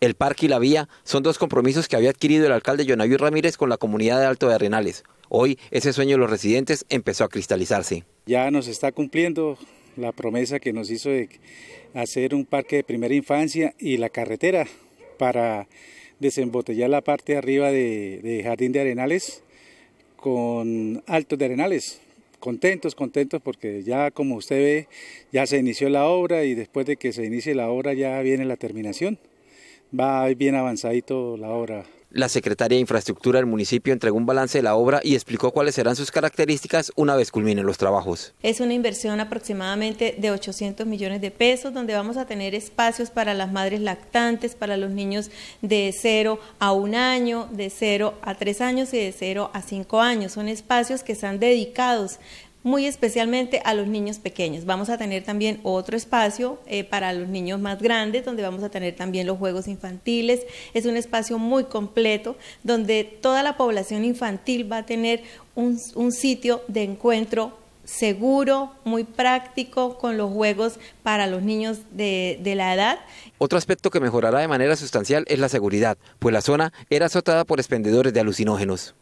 el parque y la vía son dos compromisos que había adquirido el alcalde Yonavir Ramírez con la comunidad de Alto de Arenales. Hoy ese sueño de los residentes empezó a cristalizarse. Ya nos está cumpliendo la promesa que nos hizo de hacer un parque de primera infancia y la carretera para desembotellar la parte de arriba de, Jardín de Arenales con Alto de Arenales, contentos, contentos porque ya como usted ve, ya se inició la obra y después de que se inicie la obra ya viene la terminación va bien avanzadito la obra. La secretaria de Infraestructura del municipio entregó un balance de la obra y explicó cuáles serán sus características una vez culminen los trabajos. Es una inversión aproximadamente de 800 millones de pesos, donde vamos a tener espacios para las madres lactantes, para los niños de 0 a 1 año, de 0 a 3 años y de 0 a 5 años. Son espacios que están dedicados muy especialmente a los niños pequeños. Vamos a tener también otro espacio eh, para los niños más grandes, donde vamos a tener también los juegos infantiles. Es un espacio muy completo, donde toda la población infantil va a tener un, sitio de encuentro seguro, muy práctico con los juegos para los niños de, de, la edad. Otro aspecto que mejorará de manera sustancial es la seguridad, pues la zona era azotada por expendedores de alucinógenos.